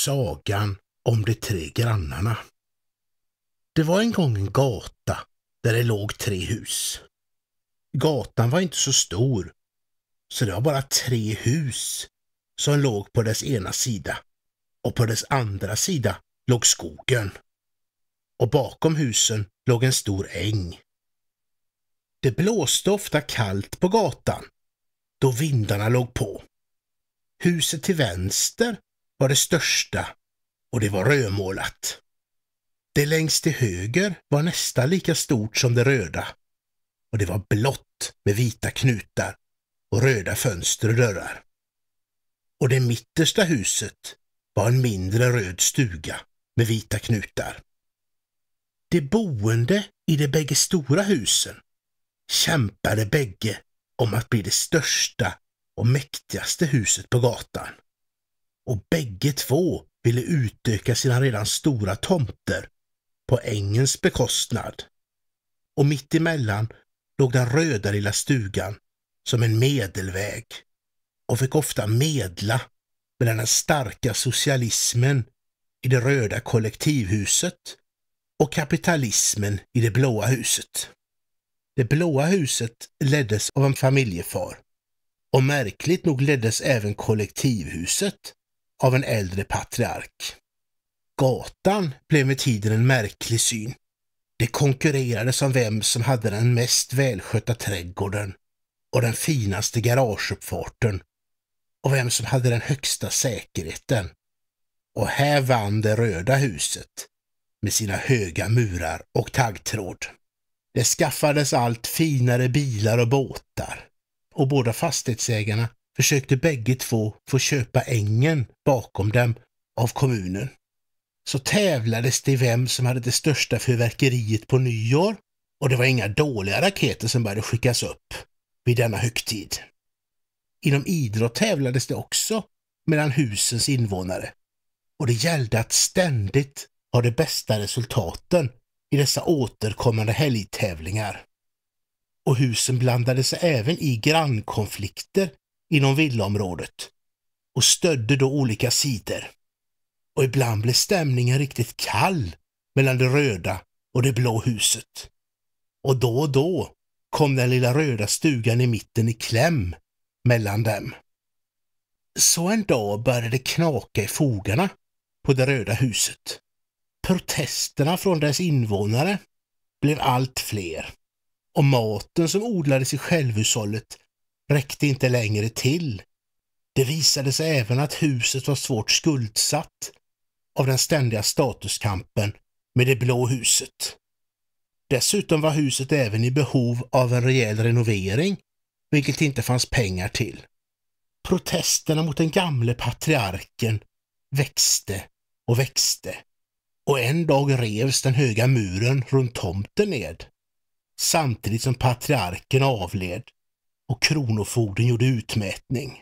sagan om de tre grannarna. Det var en gång en gata där det låg tre hus. Gatan var inte så stor, så det var bara tre hus som låg på dess ena sida och på dess andra sida låg skogen. Och bakom husen låg en stor äng. Det blåste ofta kallt på gatan då vindarna låg på. Huset till vänster var det största och det var rödmålat. Det längst till höger var nästan lika stort som det röda och det var blått med vita knutar och röda fönster och dörrar. Och det mittersta huset var en mindre röd stuga med vita knutar. De boende i de bägge stora husen kämpade bägge om att bli det största och mäktigaste huset på gatan och bägge två ville utöka sina redan stora tomter på ängens bekostnad. Och mitt emellan låg den röda lilla stugan som en medelväg och fick ofta medla mellan den starka socialismen i det röda kollektivhuset och kapitalismen i det blåa huset. Det blåa huset leddes av en familjefar och märkligt nog leddes även kollektivhuset av en äldre patriark. Gatan blev med tiden en märklig syn. Det konkurrerades om vem som hade den mest välskötta trädgården och den finaste garageuppfarten och vem som hade den högsta säkerheten. Och här vann det röda huset med sina höga murar och taggtråd. Det skaffades allt finare bilar och båtar och båda fastighetsägarna försökte bägge två få köpa ängen bakom dem av kommunen. Så tävlades det vem som hade det största fyrverkeriet på nyår och det var inga dåliga raketer som började skickas upp vid denna högtid. Inom idrott tävlades det också mellan husens invånare och det gällde att ständigt ha de bästa resultaten i dessa återkommande helgtävlingar. Och husen blandade sig även i grannkonflikter inom villaområdet och stödde då olika sidor. Och ibland blev stämningen riktigt kall mellan det röda och det blå huset. Och då och då kom den lilla röda stugan i mitten i kläm mellan dem. Så en dag började det knaka i fogarna på det röda huset. Protesterna från dess invånare blev allt fler och maten som odlades i självhushållet räckte inte längre till. Det visade sig även att huset var svårt skuldsatt av den ständiga statuskampen med det blå huset. Dessutom var huset även i behov av en rejäl renovering, vilket det inte fanns pengar till. Protesterna mot den gamle patriarken växte och växte och en dag revs den höga muren runt tomten ned, samtidigt som patriarken avled och Kronofogden gjorde utmätning.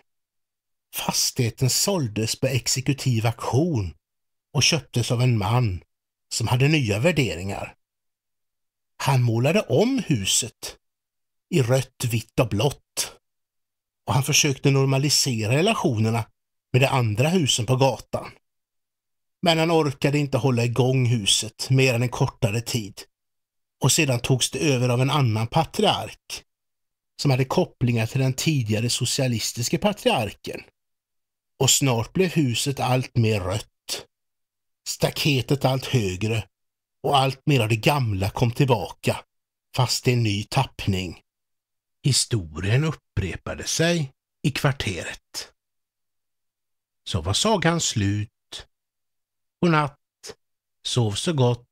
Fastigheten såldes på exekutiv auktion och köptes av en man som hade nya värderingar. Han målade om huset i rött, vitt och blått och han försökte normalisera relationerna med de andra husen på gatan. Men han orkade inte hålla igång huset mer än en kortare tid och sedan togs det över av en annan patriark som hade kopplingar till den tidigare socialistiske patriarken. Och snart blev huset allt mer rött, staketet allt högre och allt mer av det gamla kom tillbaka, fast i en ny tappning. Historien upprepade sig i kvarteret. Så var sagan slut. Godnatt, sov så gott